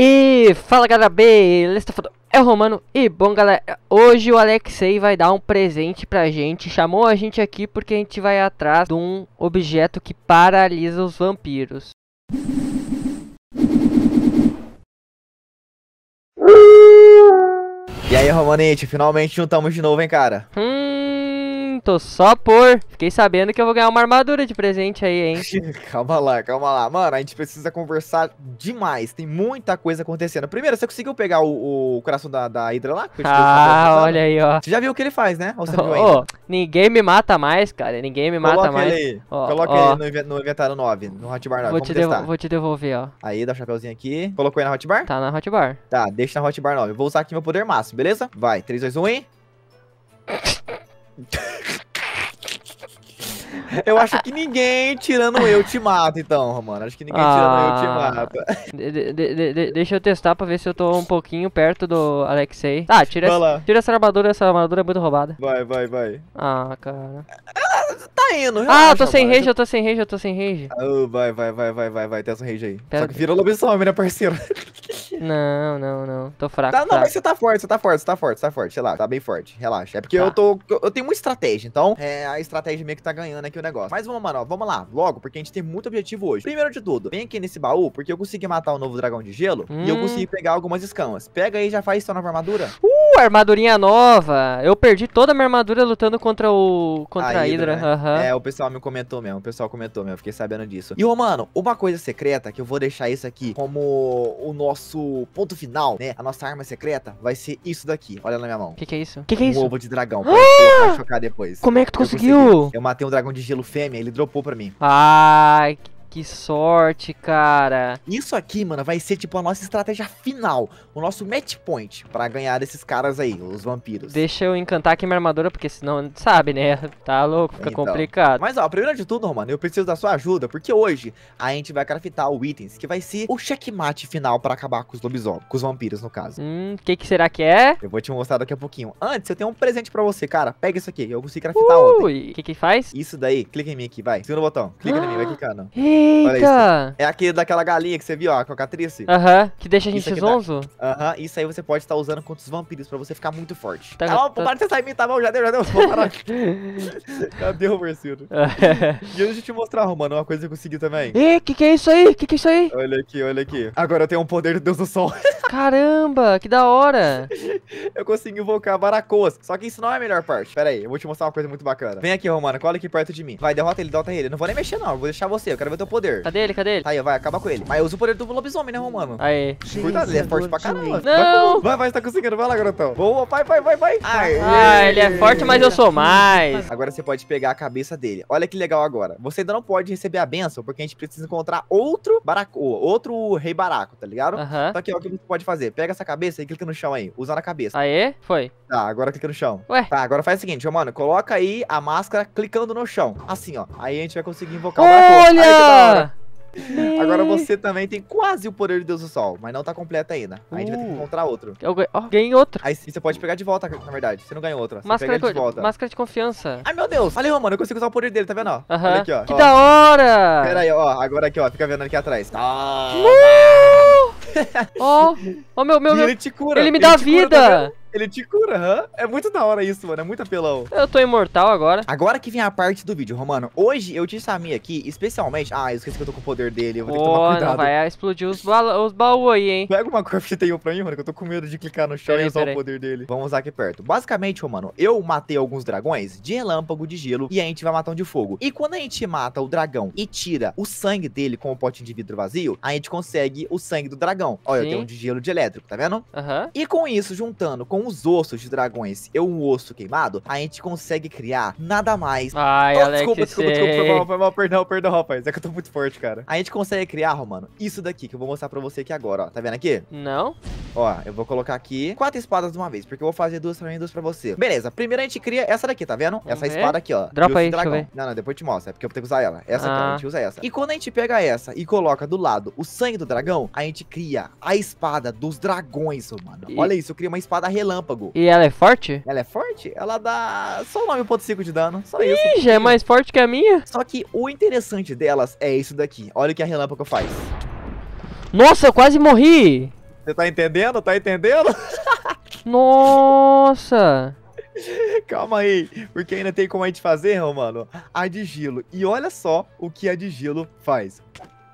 E fala galera, beleza? Tá é o Romano e bom galera, hoje o Alexei vai dar um presente pra gente Chamou a gente aqui porque a gente vai atrás de um objeto que paralisa os vampiros E aí Romanete, finalmente juntamos de novo hein cara Hum tô só por. Fiquei sabendo que eu vou ganhar uma armadura de presente aí, hein? calma lá, calma lá. Mano, a gente precisa conversar demais. Tem muita coisa acontecendo. Primeiro, você conseguiu pegar o, o coração da, da Hydra lá? Ah, né? olha aí, ó. Você já viu o que ele faz, né? Ou você oh, viu ainda? Oh, ninguém me mata mais, cara. Ninguém me mata Coloca mais. Ele aí. Oh, Coloca oh. ele no, no inventário 9, no hotbar 9. Vou, te vou te devolver, ó. Aí, dá o um aqui. Colocou ele na hotbar? Tá na hotbar. Tá, deixa na hotbar 9. Eu vou usar aqui meu poder máximo, beleza? Vai, 3, 2, 1 hein? Eu acho que ninguém tirando eu te mata, então, Romano. Acho que ninguém ah, tirando eu te ah. mata. De, de, de, deixa eu testar pra ver se eu tô um pouquinho perto do Alexei. Ah, tira, esse, tira essa armadura, essa armadura é muito roubada. Vai, vai, vai. Ah, cara. Tá indo, Ah, eu tô sem rage, eu tô sem rage, eu tô sem rage. vai, vai, vai, vai, vai, vai. Testa essa rage aí. Pera Só que vira lobisomem, né, parceiro? Não, não, não. Tô fraco. Tá, não, fraco. mas você tá forte, você tá forte, você tá forte, você tá forte. Sei lá, tá bem forte. Relaxa. É porque tá. eu tô. Eu tenho uma estratégia, então é a estratégia meio que tá ganhando aqui o negócio. Mas vamos, mano, ó, vamos lá, logo, porque a gente tem muito objetivo hoje. Primeiro de tudo, vem aqui nesse baú, porque eu consegui matar o um novo dragão de gelo hum. e eu consegui hum. pegar algumas escamas. Pega aí e já faz sua nova armadura. Uh, armadurinha nova. Eu perdi toda a minha armadura lutando contra o. contra a, a tá Hydra. Hydra. Né? Uhum. É, o pessoal me comentou mesmo. O pessoal comentou mesmo, fiquei sabendo disso. E, ô, mano, uma coisa secreta que eu vou deixar isso aqui como o nosso o ponto final, né? A nossa arma secreta vai ser isso daqui. Olha na minha mão. O que, que é isso? O que, que é isso? Um ovo de dragão. Pra ah! chocar depois. Como é que tu eu conseguiu? Consegui. Eu matei um dragão de gelo fêmea, ele dropou pra mim. Ai, que sorte, cara. Isso aqui, mano, vai ser tipo a nossa estratégia final. O nosso match point pra ganhar esses caras aí, os vampiros. Deixa eu encantar aqui minha armadura, porque senão, sabe, né? Tá louco, fica então. complicado. Mas, ó, primeiro de tudo, Romano, eu preciso da sua ajuda, porque hoje a gente vai craftar o itens, que vai ser o checkmate final pra acabar com os lobisomens, com os vampiros, no caso. Hum, o que, que será que é? Eu vou te mostrar daqui a pouquinho. Antes, eu tenho um presente pra você, cara. Pega isso aqui, eu consegui craftar Ui, ontem. o que que faz? Isso daí, clica em mim aqui, vai. Segura o botão, clica ah, em mim, vai ah! clicando. Ei. É, Eita! É aquele daquela galinha que você viu, ó, a cocatrice. Aham, que deixa a gente zonzo? Aham, isso aí você pode estar usando contra os vampiros pra você ficar muito forte. Tá, tá bom, tá... para de sair em mim, tá bom? Já deu, já deu. Cadê o Marcelo? e deixa eu te mostrar, mano, uma coisa que eu consegui também. Ih, que que é isso aí? Que que é isso aí? Olha aqui, olha aqui. Agora eu tenho um poder do Deus do Sol. Caramba, que da hora. eu consegui invocar baracoas. Só que isso não é a melhor parte. Pera aí, eu vou te mostrar uma coisa muito bacana. Vem aqui, Romano, cola aqui perto de mim. Vai, derrota ele, derrota ele. Eu não vou nem mexer, não. Eu vou deixar você. Eu quero ver teu poder. Cadê ele? Cadê ele? Aí, vai, acaba com ele. Mas usa o poder do lobisomem, né, Romano? Aí. Cuidado, ele é forte pra caramba. Não! Vai, vai, você tá conseguindo. Vai lá, garotão. Boa, vai, vai, vai, vai. Aê. Ah, ele é forte, mas eu sou mais. Agora você pode pegar a cabeça dele. Olha que legal agora. Você ainda não pode receber a benção, porque a gente precisa encontrar outro baraco, outro rei baraco, tá ligado? Uhum. -huh. Só que ó, é o que você pode fazer? Pega essa cabeça e clica no chão aí. Usa na cabeça. Aê, foi. Tá, agora clica no chão. Ué. Tá, agora faz o seguinte, Romano. Coloca aí a máscara clicando no chão. Assim, ó. Aí a gente vai conseguir invocar o baraco. Olha! Me... Agora você também tem quase o poder de Deus do Sol, mas não tá completo ainda. Aí a gente vai ter que uh. encontrar outro. Eu ganhei, oh, ganhei outro. Aí você pode pegar de volta, na verdade. Você não ganha outro. Você máscara, de volta. máscara de confiança. Ai, meu Deus. Olha, mano, eu consigo usar o poder dele, tá vendo? Ó? Uh -huh. Olha aqui, ó. Que ó. da hora! Pera aí, ó. Agora aqui, ó. Fica vendo aqui atrás. Uh! Ó, oh, meu, meu, meu. Ele te cura. Ele me ele dá vida. Ele te cura, hã? É muito da hora isso, mano. É muito apelão. Eu tô imortal agora. Agora que vem a parte do vídeo, Romano. Hoje eu te chamei aqui, especialmente... Ah, eu esqueci que eu tô com o poder dele. Eu vou oh, ter que tomar cuidado. Não, vai ah, explodir os, ba... os baús aí, hein? Pega uma que tem um pra mim, mano, que eu tô com medo de clicar no chão e usar peraí. o poder dele. Vamos usar aqui perto. Basicamente, Romano, eu matei alguns dragões de relâmpago, de gelo, e a gente vai matar um de fogo. E quando a gente mata o dragão e tira o sangue dele com o pote de vidro vazio, a gente consegue o sangue do dragão. Olha, Sim. eu tenho um de gelo de elétrico, tá vendo? Aham. E com isso, juntando com com os ossos de dragões e um osso queimado, a gente consegue criar nada mais. Ai, oh, Alex, desculpa, desculpa, desculpa, foi mal, foi mal, perdão, perdão, rapaz. É que eu tô muito forte, cara. A gente consegue criar, Romano, isso daqui que eu vou mostrar pra você aqui agora, ó. Tá vendo aqui? Não. Ó, eu vou colocar aqui quatro espadas de uma vez, porque eu vou fazer duas pra mim e duas pra você. Beleza, primeiro a gente cria essa daqui, tá vendo? Vamos essa ver? espada aqui, ó. Dropa aí, dragão. Não, não, depois eu te mostro, é porque eu vou ter que usar ela. Essa ah. aqui, a ah. gente usa essa. E quando a gente pega essa e coloca do lado o sangue do dragão, a gente cria a espada dos dragões, mano. E... Olha isso, eu crio uma espada relâmpago relâmpago. E ela é forte? Ela é forte? Ela dá só 9.5 de dano, só Ih, isso. já é mais forte que a minha. Só que o interessante delas é isso daqui. Olha o que a relâmpago faz. Nossa, eu quase morri. Você tá entendendo? Tá entendendo? Nossa. Calma aí, porque ainda tem como a gente fazer, Romano, a de gelo. E olha só o que a de gelo faz.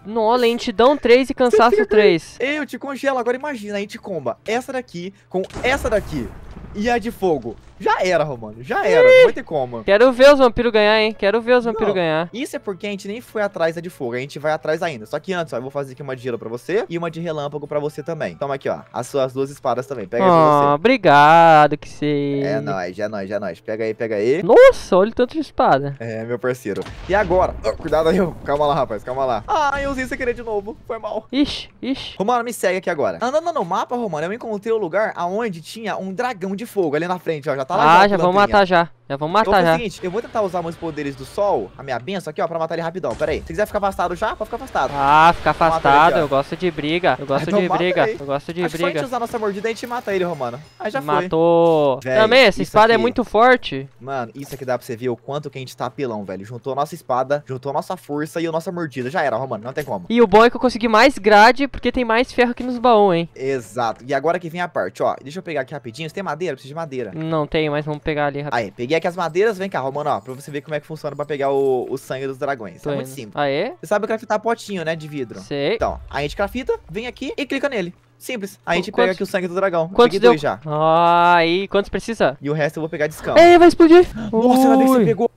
Nossa, lentidão 3 e cansaço 3. Eu te congelo, agora imagina, a gente comba essa daqui com essa daqui e a de fogo. Já era, Romano. Já era. Ih, não vai ter como. Quero ver os vampiros ganhar, hein? Quero ver os vampiros não, ganhar. Isso é porque a gente nem foi atrás da de fogo. A gente vai atrás ainda. Só que antes, ó, eu vou fazer aqui uma de gelo pra você e uma de relâmpago pra você também. Toma então, aqui, ó. As suas duas espadas também. Pega oh, aí pra você. Ah, obrigado, que sei. É nóis, é nóis, é nóis. Pega aí, pega aí. Nossa, olha o tanto de espada. É, meu parceiro. E agora? Oh, cuidado aí. Calma lá, rapaz. Calma lá. Ah, eu usei sem querer de novo. Foi mal. Ixi, ixi. Romano, me segue aqui agora. Andando no mapa, Romano, eu encontrei o lugar aonde tinha um dragão de fogo ali na frente, ó. Já tá Fala ah, já, já vamos matar já. Já vamos matar eu já. É o seguinte, eu vou tentar usar meus poderes do sol, a minha benção aqui, ó, pra matar ele rapidão. Pera aí. Se quiser ficar afastado já, pode ficar afastado. Ah, ficar afastado. Aqui, eu gosto de briga. Eu gosto então de briga. Eu gosto de Acho briga. Se a gente usar nossa mordida, a gente mata ele, Romano. Aí já Matou. foi. Matou. Também, essa espada é aqui... é muito forte. Mano, isso aqui dá pra você ver o quanto que a gente tá apelão, velho. Juntou a nossa espada, juntou a nossa força e a nossa mordida. Já era, Romano. Não tem como. E o bom é que eu consegui mais grade, porque tem mais ferro aqui nos baús, hein. Exato. E agora que vem a parte, ó. Deixa eu pegar aqui rapidinho. Você tem madeira? Eu preciso de madeira. Não tem, mas vamos pegar ali rapidinho. Aí, peguei é que as madeiras, vem cá, Romano, ó, pra você ver como é que funciona pra pegar o, o sangue dos dragões. Tá é muito simples. Ah, é? Você sabe craftar potinho, né, de vidro. Sei. Então, a gente crafta, vem aqui e clica nele. Simples. Aí a gente quantos? pega aqui o sangue do dragão. Quantos deu? já. Ah, e quantos precisa? E o resto eu vou pegar de escama. É, vai explodir. Nossa, Ui. ela nem pegou.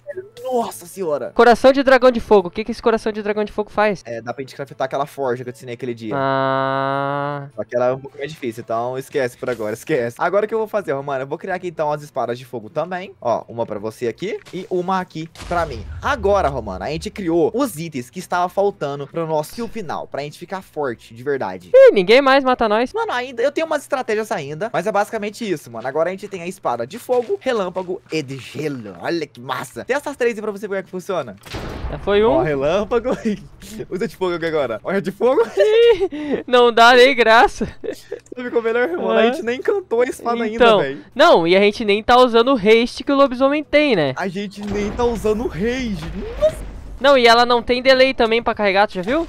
Nossa senhora! Coração de dragão de fogo. O que, que esse coração de dragão de fogo faz? É, dá pra gente craftar aquela forja que eu te ensinei aquele dia. Ah. Aquela é um pouco mais difícil, então esquece por agora, esquece. Agora o que eu vou fazer, Romano? Eu vou criar aqui então as espadas de fogo também. Ó, uma pra você aqui e uma aqui pra mim. Agora, Romano, a gente criou os itens que estava faltando pro nosso kill final, pra gente ficar forte, de verdade. Ih, ninguém mais mata nós. Mano, ainda eu tenho umas estratégias ainda, mas é basicamente isso, mano. Agora a gente tem a espada de fogo, relâmpago e de gelo. Olha que massa. Tem essas três coisa pra você ver como é que funciona. Já foi um. Ó, relâmpago. Usa de fogo agora. Olha de fogo. não dá nem graça. Você ficou melhor, mano. Uhum. A gente ah. nem cantou a espada então, ainda, velho. Não, e a gente nem tá usando o haste que o lobisomem tem, né? A gente nem tá usando o rage. Nossa. Não, e ela não tem delay também pra carregar, tu já viu?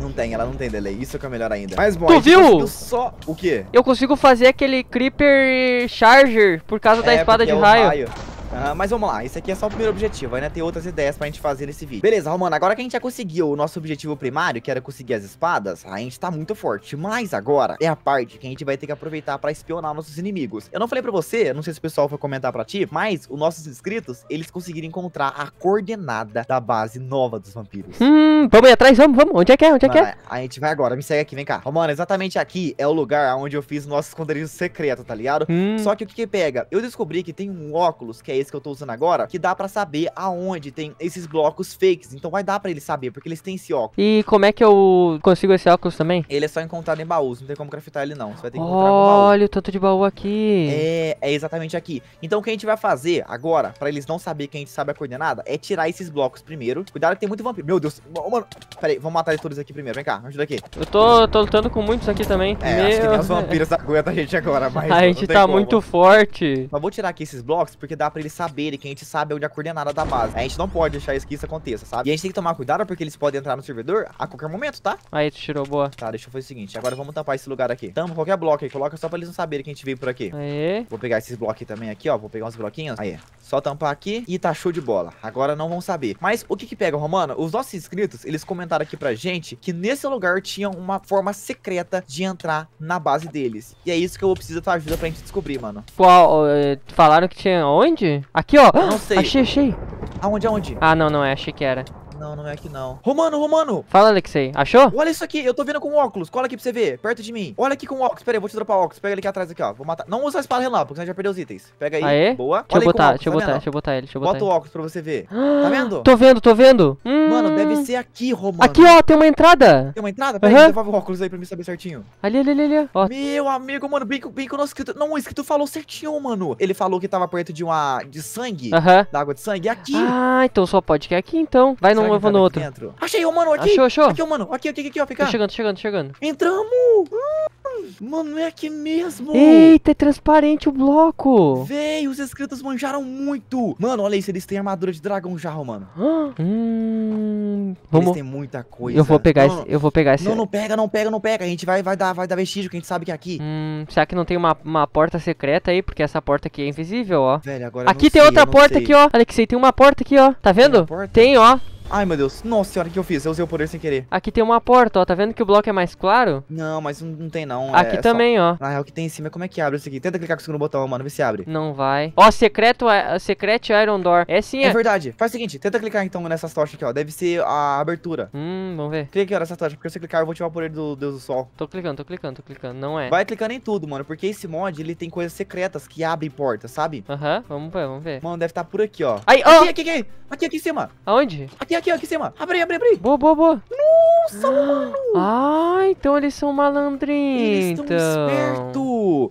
Não tem, ela não tem delay. Isso que é melhor ainda. Mas bom, tu viu? só o quê? Eu consigo fazer aquele Creeper Charger por causa é, da espada de é raio. raio. Uh, mas vamos lá, esse aqui é só o primeiro objetivo, ainda né, tem outras ideias pra gente fazer nesse vídeo. Beleza, Romano, agora que a gente já conseguiu o nosso objetivo primário, que era conseguir as espadas, a gente tá muito forte. Mas agora é a parte que a gente vai ter que aproveitar pra espionar nossos inimigos. Eu não falei pra você, não sei se o pessoal foi comentar pra ti, mas os nossos inscritos, eles conseguiram encontrar a coordenada da base nova dos vampiros. Hum, vamos ir atrás, vamos, vamos. Onde é que é? Onde é que é? A gente vai agora, me segue aqui, vem cá. Romano, exatamente aqui é o lugar onde eu fiz nosso esconderijo secreto, tá ligado? Hum. Só que o que, que pega? Eu descobri que tem um óculos que é é esse que eu tô usando agora, que dá pra saber aonde tem esses blocos fakes. Então vai dar pra ele saber, porque eles têm esse óculos. E como é que eu consigo esse óculos também? Ele é só encontrado em baús, não tem como craftar ele não. Você vai ter que encontrar Olha baú. Olha o tanto de baú aqui. É, é exatamente aqui. Então o que a gente vai fazer agora, pra eles não saber que a gente sabe a coordenada, é tirar esses blocos primeiro. Cuidado que tem muito vampiro. Meu Deus, mano. Pera aí, vamos matar eles todos aqui primeiro. Vem cá, me ajuda aqui. Eu tô, tô lutando com muitos aqui também. É, Meu... acho que nem os vampiros aguentam a gente agora, mas... A gente tá como. muito forte. Mas vou tirar aqui esses blocos, porque dá pra eles eles saberem que a gente sabe onde é a coordenada da base. A gente não pode deixar isso que isso aconteça, sabe? E a gente tem que tomar cuidado porque eles podem entrar no servidor a qualquer momento, tá? Aí, tu tirou, boa. Tá, deixa eu fazer o seguinte. Agora vamos tampar esse lugar aqui. Tampa qualquer bloco aí. Coloca só pra eles não saberem que a gente veio por aqui. Aê. Vou pegar esses blocos também aqui, ó. Vou pegar uns bloquinhos. Aí, só tampar aqui e tá show de bola. Agora não vão saber. Mas o que que pega, Romano? Os nossos inscritos, eles comentaram aqui pra gente que nesse lugar tinha uma forma secreta de entrar na base deles. E é isso que eu vou precisar da tua ajuda pra gente descobrir, mano. Qual? É, falaram que tinha onde? Aqui, ó. Não sei. Achei, achei. Aonde, aonde? Ah, não, não é. Achei que era não, não é aqui não. Romano, Romano! Fala, Alexei. Achou? Olha isso aqui, eu tô vendo com óculos. Cola aqui pra você ver, perto de mim. Olha aqui com óculos. Pera aí, eu vou te dropar óculos. Pega ele aqui atrás aqui, ó. Vou matar. Não usa a espada relâmpago, senão já perdeu os itens. Pega aí. Aê? Boa. Deixa eu botar, deixa eu tá botar, deixa eu botar ele, deixa eu botar Bota o óculos pra você ver. Ah, tá vendo? Tô vendo, tô vendo. Mano, hum. deve ser aqui, Romano. Aqui, ó, tem uma entrada. Tem uma entrada? Pera uhum. aí, devolve o óculos aí pra mim saber certinho. Ali, ali, ali, ali. Ó. Meu amigo, mano, bem, bem o nosso escrito... Não, o escrito falou certinho, mano. Ele falou que tava perto de uma... de sangue. Aham. Uhum. Da água de sangue. É aqui. Ah, então só pode que é aqui, então. Vai, não, eu vou no outro. Dentro. Achei, o mano, aqui. Achou, achou. Aqui, o mano. Aqui, aqui, aqui, ó, fica. Tô chegando, chegando, chegando. Entramos. Ah, mano, é aqui mesmo. Eita, é transparente o bloco. Véi, os inscritos manjaram muito. Mano, olha isso, eles têm armadura de dragão já, mano. Hum, eles vamos... têm muita coisa. Eu vou pegar não, esse, eu vou pegar esse. Não, não pega, não pega, não pega. A gente vai, vai, dar, vai dar vestígio, que a gente sabe que é aqui. Hum, será que não tem uma, uma porta secreta aí? Porque essa porta aqui é invisível, ó. Velho, agora Aqui tem sei, outra porta sei. aqui, ó. Alexei, tem uma porta aqui, ó. Tá vendo? Tem, tem ó. Ai, meu Deus. Nossa senhora, o que eu fiz? Eu usei o poder sem querer. Aqui tem uma porta, ó. Tá vendo que o bloco é mais claro? Não, mas não, não tem, não. Aqui é, é também, só... ó. Ah, o que tem em cima. Como é que abre isso aqui? Tenta clicar com o segundo botão, mano. Vê se abre. Não vai. Ó, secreto, é, secret Iron Door. É sim. É, é verdade. Faz o seguinte. Tenta clicar, então, nessas tochas aqui, ó. Deve ser a abertura. Hum, vamos ver. Clica aqui, ó, nessa tocha. Porque se eu clicar, eu vou tirar o poder do Deus do Sol. Tô clicando, tô clicando, tô clicando. Não é. Vai clicando em tudo, mano. Porque esse mod, ele tem coisas secretas que abrem portas, sabe? Aham. Uh -huh. Vamos ver, vamos ver. Mano, deve estar tá por aqui, ó. Aí, ó. Aqui, aqui, aqui. Aqui, aqui em cima. Aonde? Aqui, aqui, aqui em cima. Abre, abre, abre. Boa, boa, boa. Nossa, ah, mano. Ah, então eles são malandrinhos. Eles estão então. espertos.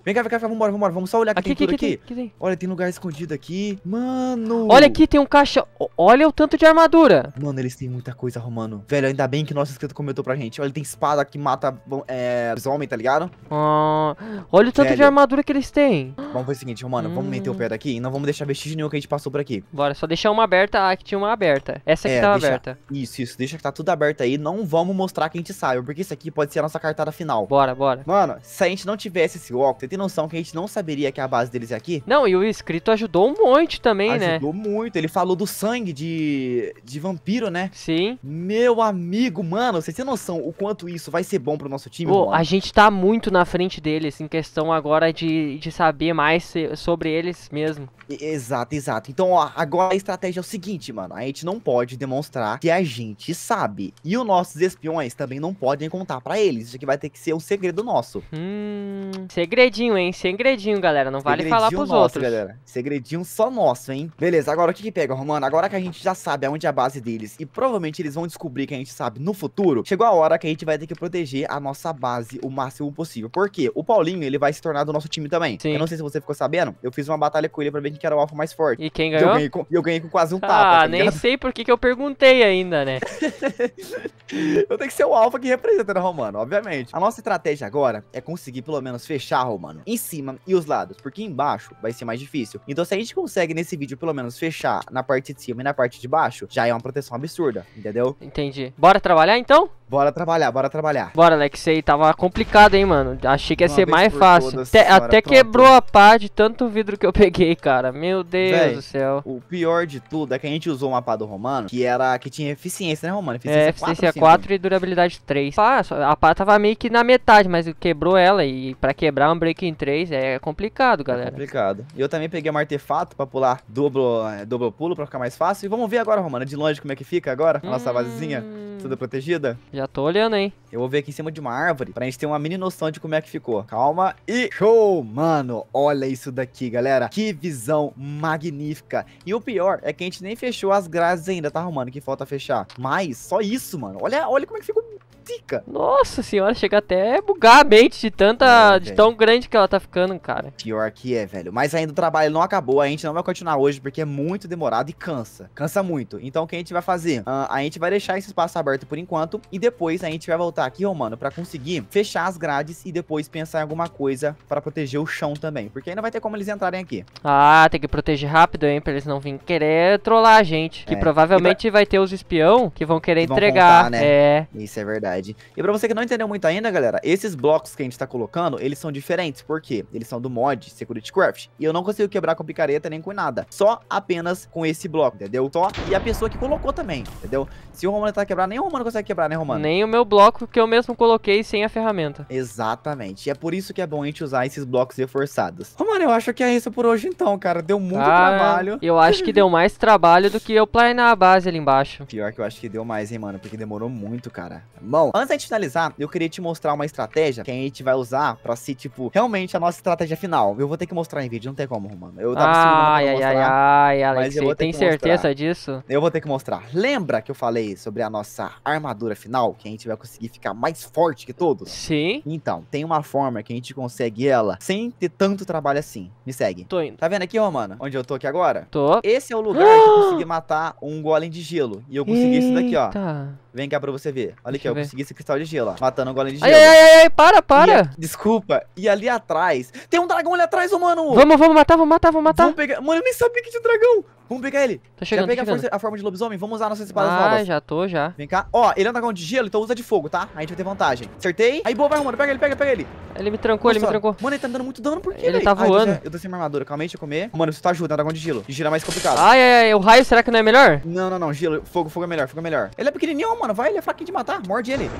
Vem cá, vem cá, vambora, vambora. Vamos só olhar aqui, aqui, tem aqui, aqui. aqui. Tem, Olha, tem lugar escondido aqui. Mano. Olha aqui, tem um caixa. Olha o tanto de armadura. Mano, eles têm muita coisa Romano. Velho, ainda bem que nosso inscrito comentou pra gente. Olha, tem espada que mata é, homens, tá ligado? Ah, olha o tanto Velho. de armadura que eles têm. Vamos fazer o seguinte, Romano. Hum. Vamos meter o pé hum. daqui e não vamos deixar vestígio nenhum que a gente passou por aqui. Bora, só deixar uma aberta. Ah, que tinha uma aberta. Essa que é, tava aberta. Isso, isso. Deixa que tá tudo aberto aí. Não vamos mostrar que a gente sabe, porque isso aqui pode ser a nossa cartada final. Bora, bora. Mano, se a gente não tivesse esse óculos, você tem noção que a gente não saberia que a base deles é aqui? Não, e o escrito ajudou um monte também, ajudou né? Ajudou muito. Ele falou do sangue de, de vampiro, né? Sim. Meu amigo, mano, você tem noção o quanto isso vai ser bom pro nosso time? Pô, a gente tá muito na frente deles em questão agora de, de saber mais sobre eles mesmo. Exato, exato. Então, ó, agora a estratégia é o seguinte, mano. A gente não pode demonstrar mostrar que a gente sabe. E os nossos espiões também não podem contar para eles. Isso aqui vai ter que ser um segredo nosso. Hum, segredinho, hein? Segredinho, galera. Não segredinho vale falar pros nosso, outros. galera. Segredinho só nosso, hein? Beleza, agora o que que pega, Romano? Agora que a gente já sabe aonde é a base deles e provavelmente eles vão descobrir que a gente sabe no futuro, chegou a hora que a gente vai ter que proteger a nossa base o máximo possível. Por quê? O Paulinho, ele vai se tornar do nosso time também. Sim. Eu não sei se você ficou sabendo, eu fiz uma batalha com ele pra ver quem era o alvo mais forte. E quem ganhou? Eu ganhei com, eu ganhei com quase um ah, tapa. Ah, tá nem sei por que que eu perguntei perguntei ainda, né? eu tenho que ser o alfa que representa, né, Romano? Obviamente. A nossa estratégia agora é conseguir pelo menos fechar, Romano, em cima e os lados, porque embaixo vai ser mais difícil. Então, se a gente consegue nesse vídeo pelo menos fechar na parte de cima e na parte de baixo, já é uma proteção absurda, entendeu? Entendi. Bora trabalhar então? Bora trabalhar, bora trabalhar. Bora, Alex, aí tava complicado, hein, mano. Achei que ia uma ser mais fácil. até, senhora, até quebrou a pá de tanto vidro que eu peguei, cara. Meu Deus Véi, do céu. O pior de tudo é que a gente usou uma pá do Romano, que ela é que tinha eficiência, né, Romano? Eficiência é, eficiência 4, 4 e durabilidade 3. a pá tava meio que na metade, mas quebrou ela. E pra quebrar um break em 3 é complicado, é galera. É complicado. E eu também peguei um artefato pra pular dobro, é, dobro pulo pra ficar mais fácil. E vamos ver agora, Romano, de longe como é que fica agora, a hum... nossa vasezinha. Tudo protegida? Já tô olhando, hein? Eu vou ver aqui em cima de uma árvore pra gente ter uma mini noção de como é que ficou. Calma e show, mano! Olha isso daqui, galera. Que visão magnífica. E o pior é que a gente nem fechou as grades ainda, tá, Romano? que falta fechar. Mas, só isso, mano. Olha, olha como é que fica o estica. Nossa senhora, chega até bugar a mente de tanta. É, de tão grande que ela tá ficando, cara. Pior que é, velho. Mas ainda o trabalho não acabou, a gente não vai continuar hoje porque é muito demorado e cansa. Cansa muito. Então o que a gente vai fazer? Uh, a gente vai deixar esse espaço aberto por enquanto e depois a gente vai voltar aqui, Romano, para conseguir fechar as grades e depois pensar em alguma coisa para proteger o chão também. Porque ainda vai ter como eles entrarem aqui. Ah, tem que proteger rápido, hein? Pra eles não virem querer trollar a gente. É. Que provavelmente vai... vai ter os espião que vão querer que vão entregar. Contar, né? É. Isso é verdade verdade. E para você que não entendeu muito ainda, galera, esses blocos que a gente tá colocando, eles são diferentes, por quê? Eles são do mod Security Craft, e eu não consigo quebrar com picareta nem com nada, só apenas com esse bloco, entendeu? Só e a pessoa que colocou também, entendeu? Se o Romano tá quebrando, nem o Romano consegue quebrar, né, Romano? Nem o meu bloco que eu mesmo coloquei sem a ferramenta. Exatamente, e é por isso que é bom a gente usar esses blocos reforçados. Romano, eu acho que é isso por hoje então, cara, deu muito cara, ah, trabalho. Eu acho que deu mais trabalho do que eu planear a base ali embaixo. Pior que eu acho que deu mais, hein, mano, porque demorou muito, cara. Bom, antes de finalizar, eu queria te mostrar uma estratégia que a gente vai usar pra ser, tipo, realmente a nossa estratégia final. Eu vou ter que mostrar em vídeo, não tem como, mano. Eu tava ai, ai, ai, ai, Alex, você tem certeza mostrar. disso? Eu vou ter que mostrar. Lembra que eu falei sobre a nossa armadura final, que a gente vai conseguir ficar mais forte que todos? Sim. Então, tem uma forma que a gente consegue ela sem ter tanto trabalho assim. Me segue. Tô indo. Tá vendo aqui, Romano, mano? Onde eu tô aqui agora? Tô. Esse é o lugar que eu consegui matar um golem de gelo. E eu consegui Eita. isso daqui, ó. Vem cá pra você ver. Olha Deixa aqui, eu, consegui esse cristal de gelo, ó. Matando o golem de ai, gelo. Ai, ai, ai, para, para. E, desculpa. E ali atrás. Tem um dragão ali atrás, ô, mano. Vamos, vamos matar, vamos matar, vamos matar. Vamos pegar. Mano, eu nem sabia que tinha um dragão. Vamos pegar ele. Tá chegando, já tá pega a, a, forma de lobisomem, vamos usar nossas espadas ah, novas. Ah, já tô, já. Vem cá. Ó, ele é um dragão de gelo, então usa de fogo, tá? A gente vai ter vantagem. Acertei. Aí, boa, vai, mano. Pega ele, pega, pega ele. Ele me trancou, ele me trancou. Mano, ele tá me dando muito dano, por quê? Ele véi? tá voando. Ai, é, eu, tô, sem armadura, calma aí, deixa eu comer. Mano, isso tá ajuda, é um dragão de gelo. De gelo é mais complicado. Ai, ai, ai, o raio, será que não é melhor? Não, não, não, gelo. Fogo, fogo é melhor, fogo é melhor. Ele é pequenininho, mano. Vai, ele é fraquinho de matar. Morde ele.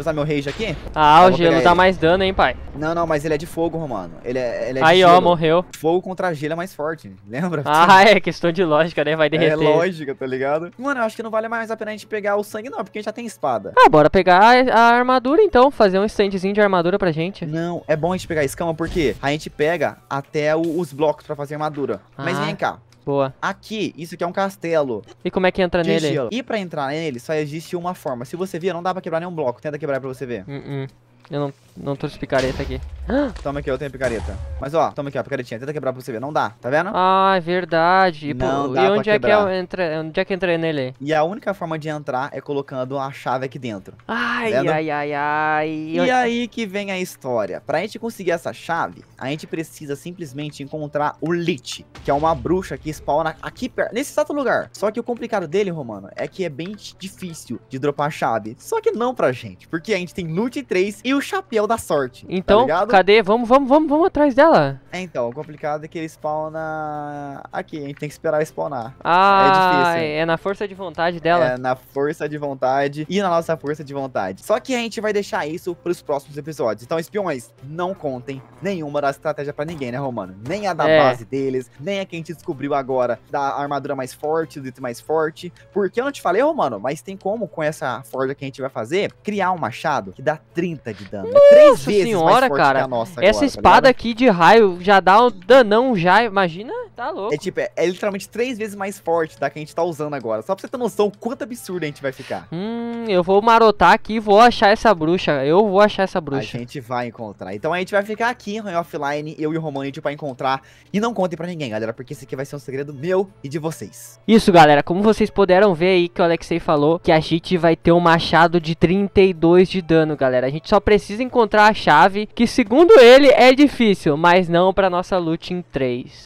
Deixa eu usar meu rage aqui. Ah, eu o gelo dá ele. mais dano, hein, pai. Não, não, mas ele é de fogo, Romano. Ele é, ele é Aí, ó, gelo. morreu. Fogo contra gelo é mais forte, lembra? Ah, é questão de lógica, né? Vai é derreter. É lógica, tá ligado? Mano, eu acho que não vale mais a pena a gente pegar o sangue, não, porque a gente já tem espada. Ah, bora pegar a, a armadura, então. Fazer um standzinho de armadura pra gente. Não, é bom a gente pegar a escama, porque a gente pega até o, os blocos pra fazer armadura. Ah. Mas vem cá, Boa. Aqui, isso aqui é um castelo. E como é que entra nele? Gelo. E pra entrar nele, só existe uma forma. Se você vir, não dá pra quebrar nenhum bloco. Tenta quebrar pra você ver. Uh -uh. Eu não, não trouxe picareta aqui. Toma aqui, eu tenho picareta. Mas ó, toma aqui, ó, picaretinha. Tenta quebrar pra você ver. Não dá, tá vendo? Ah, é verdade. Não Pô, dá e onde é, que é eu entre... onde é que entrei nele E a única forma de entrar é colocando a chave aqui dentro. Tá ai, tá ai, ai, ai. E eu... aí que vem a história. Pra gente conseguir essa chave, a gente precisa simplesmente encontrar o Lich, que é uma bruxa que spawna aqui perto, nesse exato lugar. Só que o complicado dele, Romano, é que é bem difícil de dropar a chave. Só que não pra gente, porque a gente tem loot 3 e e o chapéu da sorte. Tá então, tá cadê? Vamos, vamos, vamos, vamos atrás dela. É, então, o complicado é que ele spawna aqui, a gente tem que esperar spawnar. Ah, é difícil. É na força de vontade dela. É, na força de vontade e na nossa força de vontade. Só que a gente vai deixar isso pros próximos episódios. Então, espiões, não contem nenhuma das estratégias pra ninguém, né, Romano? Nem a da é. base deles, nem a que a gente descobriu agora da armadura mais forte, do item mais forte. Porque eu não te falei, Romano, mas tem como com essa forja que a gente vai fazer, criar um machado que dá 30 de de dano. Nossa três vezes senhora, mais cara. nossa agora, Essa tá espada tá aqui de raio já dá um danão já, imagina? Tá louco. É tipo, é, é, literalmente três vezes mais forte da tá, que a gente tá usando agora. Só pra você ter noção quanto absurdo a gente vai ficar. Hum, eu vou marotar aqui e vou achar essa bruxa. Eu vou achar essa bruxa. A gente vai encontrar. Então a gente vai ficar aqui em offline, eu e o Romano, tipo, a encontrar. E não contem pra ninguém, galera, porque isso aqui vai ser um segredo meu e de vocês. Isso, galera. Como vocês puderam ver aí que o Alexei falou, que a gente vai ter um machado de 32 de dano, galera. A gente só precisa encontrar a chave, que segundo ele é difícil, mas não para nossa loot em 3.